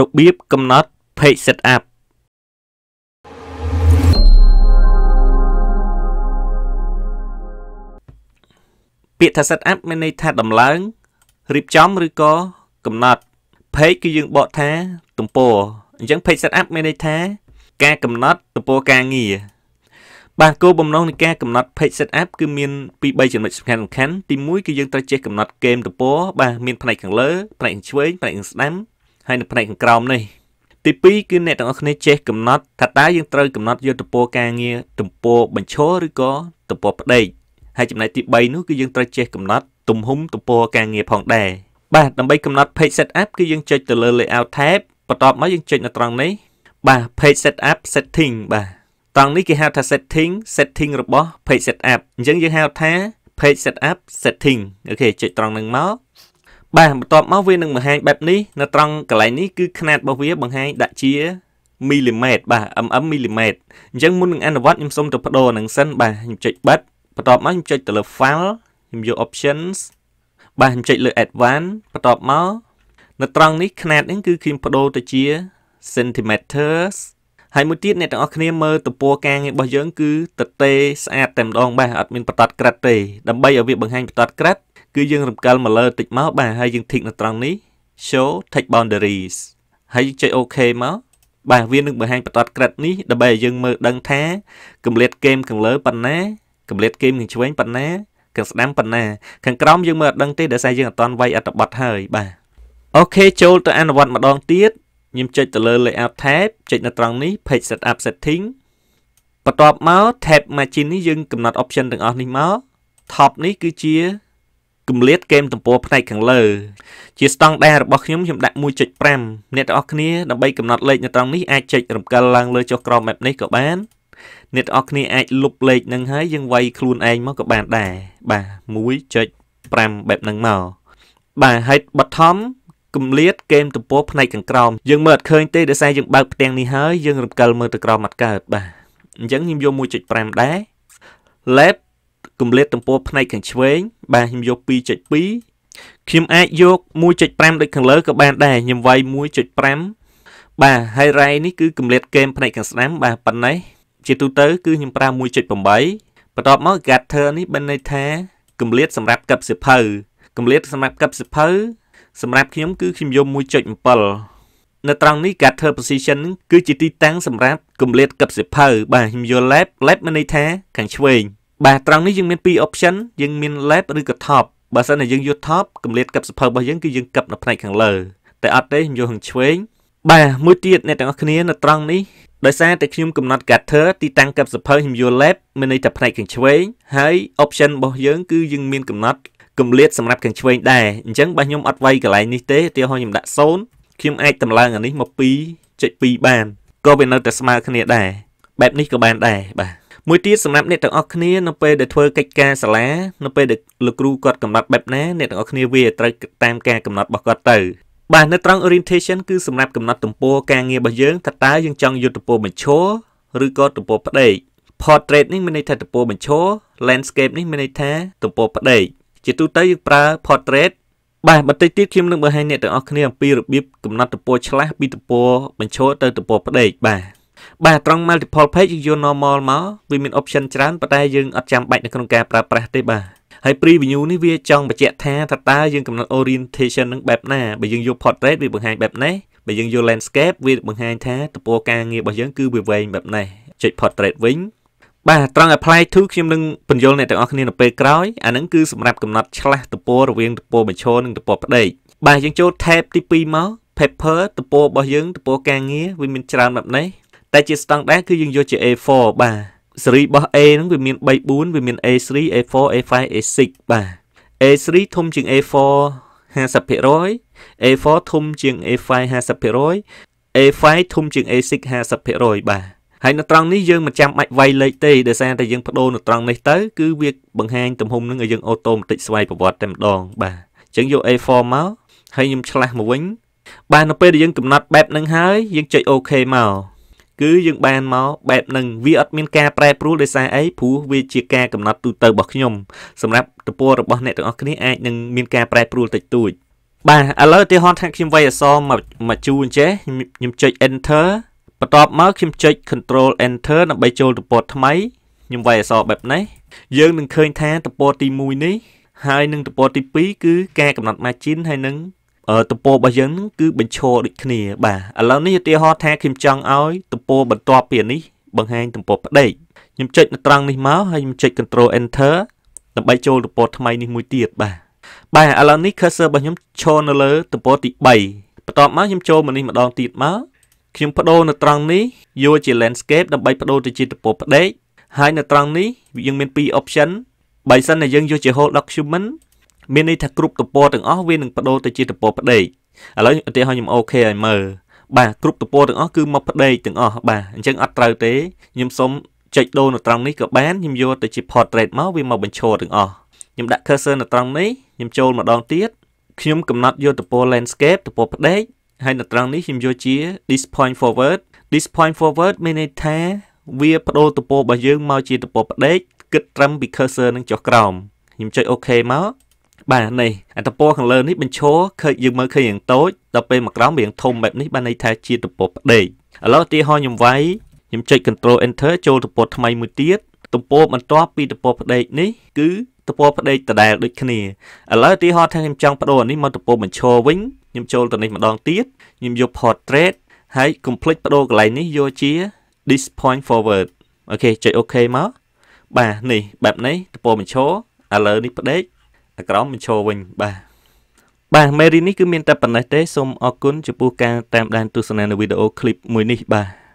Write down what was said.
របៀបកំណត់ page setup ពាក្យថា setup មានន័យថាដំឡើងរៀបចំឬក៏កំណត់ page គឺយើងបកថា ទំព័រអញ្ចឹង page setup មានន័យថា ការកំណត់ទំព័រការងារបាទគោលបំណងនៃការកំណត់ page setup គឺមានពី3ចំណុចសំខាន់ៗទី1គឺយើងត្រូវចេះកំណត់ game ទំព័របាទមានផ្នែកខាងលើផ្នែកខាងឆ្វេងផ្នែកខាងស្ដាំហើយនៅផ្នែកខាងក្រោមនេះទី2គឺអ្នកទាំងអស់គ្នាចេះកំណត់ថាតើយើងត្រូវកំណត់យុទ្ធពលការងារទំព័របញ្ឈរឬក៏ទំព័រផ្ដេកហើយចំណែកទី3នោះគឺយើងត្រូវចេះកំណត់ ទំហំទំព័រការងារផងដែរបាទដើម្បីកំណត់ page setup គឺយើងចុចទៅលើ layout tab បន្ទាប់មកយើងចុចនៅត្រង់នេះបាទ page setup setting បាទត្រង់នេះគេហៅថា setting setting របស់ page setup អញ្ចឹងយើងហៅថា page setup setting អូខេចុចត្រង់នឹងមកបាទបន្ទាប់មកវានឹងបង្ហាញបែបនេះនៅត្រង់កន្លែងនេះគឺຂະຫນាតរបស់វាបង្ហាញដាក់ជាមីលីម៉ែត្របាទ mm មីលីម៉ែត្រអញ្ចឹងមុននឹងអនុវត្តខ្ញុំសូមទៅបដូរនឹងសិនបាទខ្ញុំចុចបិទបន្ទាប់មកខ្ញុំចុចទៅលើ file ខ្ញុំយក options បាទខ្ញុំចុចលើ advanced បន្ទាប់មកនៅត្រង់នេះຂະຫນាតនេះគឺខ្ញុំបដូរទៅជា centimeters ហើយមួយទៀតអ្នកទាំងអស់គ្នាមើលតពួរការងាររបស់យើងគឺតេស្អាតតែម្ដង បាទអត់មានបតតក្រិតទេដើម្បីឲ្យវា បង្ហាញបតតក្រិតគឺយើងរំកិលមកលើតិចមកបាទហើយយើង tick នៅត្រង់នេះ show text boundaries ហើយចុច OK មកបាទវានឹងបង្ហាញបតតក្រិតនេះដើម្បីឲ្យយើងមើលដឹងថា កម្រិតហ្គេមខាងលើប៉ុណ្ណាកម្រិតហ្គេមខាងឆ្វេងប៉ុណ្ណាខាងស្ដាំប៉ុណ្ណាខាងក្រោមយើងមើលអត់ដឹងទេដោយសារយើងអត់តន់វាយអត្ថបទហើយបាទអូខេចូលទៅអនុវត្តម្ដងទៀតខ្ញុំចុចទៅលើ layout tab ចុចនៅត្រង់នេះ page setup setting បន្ទាប់មក tab margin នេះយើងកំណត់ option ទាំងអស់នេះមក top នេះគឺជាគម្លាត game ទំព័រផ្នែកខាងលើជាស្តង់ដាររបស់ខ្ញុំខ្ញុំដាក់1.5អ្នកទាំងអស់គ្នាដើម្បីកំណត់លេខនៅត្រង់នេះអាចចុចរំកិលឡើងលើចុះក្រោម map នេះក៏បានអ្នកទាំងអស់គ្នាអាចលុបលេខនឹងហើយយើងវាយខ្លួនឯងមកក៏បានដែរបាទ1.5បែបហ្នឹងមកបាទហើយ bottom គម្លាត game ទំព័រផ្នែកខាងក្រោមយើងមើលអត់ឃើញទេដោយសារយើងបើកផ្ទាំងនេះហើយយើងរំកិលមើលទៅក្រោមអត់កើតបាទអញ្ចឹងខ្ញុំយក1.5ដែរ left គម្លាតទំព័រផ្នែកខាងឆ្វេងបាទខ្ញុំយក2.2ខ្ញុំអាចយក1.5ដូចខាងលើក៏បាន ដែរខ្ញុំវាយ1.5បាទហើយរ៉ៃនេះគឺគម្លាតហ្គេមផ្នែកខាងស្ដាំបាទប៉ុណ្ណេះជាទូទៅគឺខ្ញុំប្រើ1.8បន្ទាប់មក gather នេះបានន័យថាគម្លាត សម្រាប់កັບសិភៅគម្លាតសម្រាប់កັບសិភៅសម្រាប់ខ្ញុំគឺខ្ញុំយក1.7នៅត្រង់នេះ gather position គឺជាទីតាំងសម្រាប់គម្លាតកັບសិភៅបាទខ្ញុំយក lab lab មានន័យថាខាងឆ្វេងបាទត្រង់នេះយើងមាន2 option យើងមាន lab ឬក៏ top បើសិនតែយើងយក top កម្រិតកັບសភៅរបស់យើង គឺយើងកັບនៅផ្នែកខាងលើតែអត់ទេយកខាងឆ្វេងបាទមួយទៀតអ្នកទាំងអស់គ្នានៅត្រង់នេះដោយសារតែខ្ញុំកំណត់ gather ទីតាំងកັບសភៅខ្ញុំយក lab មានន័យថាផ្នែកខាងឆ្វេងហើយ option របស់យើងគឺយើងមានកំណត់កម្រិតសម្រាប់ខាងឆ្វេងដែរអញ្ចឹងបើខ្ញុំអត់វាយកន្លែងនេះទេទីហោះខ្ញុំដាក់0ខ្ញុំអាចតម្លើងអានេះមក2.2បានក៏វានៅតែស្មើគ្នាដែរបែបនេះក៏បានដែរបាទមួយទៀតសម្រាប់អ្នកទាំងអស់គ្នានៅពេលដែលធ្វើកិច្ចការសាលានៅពេលដែលលោកគ្រូគាត់កំណត់បែបណាអ្នកទាំងអស់គ្នាវាត្រូវតាមការកំណត់របស់គាត់ទៅបាទនៅត្រង់ orientation គឺសម្រាប់កំណត់ទំព័រការងាររបស់យើងថាតើយើងចង់យកទំព័របញ្ឈរឬក៏ទំព័រផ្ដេក portrait នេះមានន័យថាទំព័របញ្ឈរ landscape នេះមានន័យថាទំព័រផ្ដេកជាទូទៅយើងប្រើ portrait បាទបន្តិចទៀតខ្ញុំនឹងបង្ហាញអ្នកទាំងអស់គ្នាអំពីរបៀបកំណត់ទំព័រឆ្លាស់ពីទំព័របញ្ឈរទៅទំព័រផ្ដេកបាទបាទត្រង់ multiple page យើងយក normal មកវាមាន option ច្រើនប៉ុន្តែយើងអត់ចាំបាច់នៅក្នុងការប្រើប្រាស់ទេបាទហើយ preview នេះវាចង់បញ្ជាក់ថាថាតើយើងកំណត់ orientation នឹងបែបណាបើយើងយក portrait វាបង្ហាញបែបនេះបើយើងយក landscape វាបង្ហាញថាតពួរការងាររបស់យើងគឺវាវែងបែបនេះចុច portrait វិញបាទត្រង់ apply to ខ្ញុំនឹងបញ្យល់អ្នកទាំងអស់គ្នានៅពេលក្រោយអានឹងគឺសម្រាប់កំណត់ឆ្លាស់តពួររវាងតពួរបញ្ឈរនិងតពួរផ្ដេកបាទយើងចូល tab ទី2មក paper តពួររបស់យើងតពួរការងារវាមានច្រើនបែបនេះតែជាស្តង់ដារគឺយើងយកជា A4 បាទស៊េរីរបស់ A ហ្នឹងវាមាន3 4វាមាន A3 A4 A5 A6 បាទ A3 ធំជាង A4 50% A4 ធំជាង A5 50% A5 ធំជាង A6 50%បាទហើយនៅត្រង់នេះយើងមិនចាំបាច់វាយលេខទេដោយសារតែយើងបដូរនៅត្រង់នេះទៅគឺវាបង្ហាញទំហំនឹងឲ្យយើងអូតូម៉ាទិកស្វ័យប្រវត្តិតែម្ដងបាទអញ្ចឹងយក A4 មកហើយខ្ញុំឆ្លាស់មកវិញបាទនៅពេលដែលយើងកំណត់បែបហ្នឹងហើយយើងចុច OK មកគឺយើងបានមកបែបហ្នឹងវាអត់មានការប្រែប្រួលដោយសារអីព្រោះវាជាការកំណត់ទូទៅរបស់ខ្ញុំសម្រាប់តពួររបស់អ្នកទាំងអស់គ្នាអាចនឹងមានការប្រែប្រួលតិចតួច បាទឥឡូវឧទាហរណ៍ថាខ្ញុំវាយអក្សរមកជួអញ្ចេះខ្ញុំចុច Enter បន្ទាប់មកខ្ញុំចុច Control Enter ដើម្បីចូលទំព័រថ្មីខ្ញុំវាយអក្សរបែបនេះយើងនឹងឃើញ ថាទំព័រទី1នេះហើយនឹងទំព័រទី2គឺការកំណត់ margin ហើយនឹងទំព័ររបស់យើងហ្នឹងគឺបញ្ឈរដូចគ្នាបាទឥឡូវនេះឧទាហរណ៍ថាខ្ញុំចង់ឲ្យ ទំព័របន្ទាប់ពីនេះបង្ហាញទំព័រផ្ដេកខ្ញុំចុចនៅត្រង់នេះមកហើយខ្ញុំចុច Control Enter ដើម្បីចូលទំព័រថ្មីនេះមួយទៀតបាទបាទឥឡូវនេះ cursor របស់ខ្ញុំឈរនៅលើទំព័រទី3បន្ទាប់មកខ្ញុំចូលមកនេះម្ដងទៀតមកខ្ញុំបដូរនៅត្រង់នេះយកជា landscape ដើម្បីបដូរទៅជាទំព័រផ្ដេកហើយនៅត្រង់នេះយើងមាន2 option បើមិនតែយើងយកជា whole document មានន័យថាគ្រប់ទំព័រទាំងអស់វានឹងបដូរទៅជាទំព័រផ្ដេកឥឡូវឧទាហរណ៍ខ្ញុំអូខេឲ្យមើលបាទគ្រប់ទំព័រទាំងអស់គឺមកផ្ដេកទាំងអស់បាទអញ្ចឹងអត់ត្រូវទេខ្ញុំសូមចុចដូរនៅត្រង់នេះក៏បានខ្ញុំយកទៅជា portrait មកវាមកបញ្ឈរទាំងអស់ខ្ញុំដាក់ cursor នៅត្រង់នេះខ្ញុំចូលម្ដងទៀតខ្ញុំកំណត់យកទំព័រ landscape ទំព័រផ្ដេកហើយនៅត្រង់នេះខ្ញុំយកជា this point forward this point forward មានន័យថាវាបដូរទំព័ររបស់យើងមកជាទំព័រផ្ដេកគិតត្រឹមពី cursor នឹងចុះក្រោមខ្ញុំចុច OK មកបាទនេះអត្តពលខាងលើនេះបញ្ឈរឃើញយើងមើលឃើញយ៉ាងតូចដល់ពេលមកក្រោមវាយ៉ាងធំបែបនេះបានន័យថាជាតពលផ្ដេកឥឡូវឧទាហរណ៍ខ្ញុំវាយខ្ញុំចុច Control Enter ចូលតពលថ្មីមួយទៀតតពលបន្ទាប់ពីតពលផ្ដេកនេះគឺតពលផ្ដេកដដែលដូចគ្នាឥឡូវឧទាហរណ៍ថាខ្ញុំចង់បដូរនេះមកតពលបញ្ឈរវិញខ្ញុំចូលទៅនេះម្ដងទៀតខ្ញុំយក Portrait ហើយ complete បដូរកន្លែងនេះយកជា this point forward អូខេចុច OK មកបាទនេះបែបនេះតពលបញ្ឈរឥឡូវនេះផ្ដេកអាក្រមមិនឈរវិញបាទបាទមេរៀននេះគឺមានតែប៉ុណ្ណេះទេសូមអរគុណចំពោះការតាមដានទស្សនានៅវីដេអូឃ្លីបមួយនេះបាទ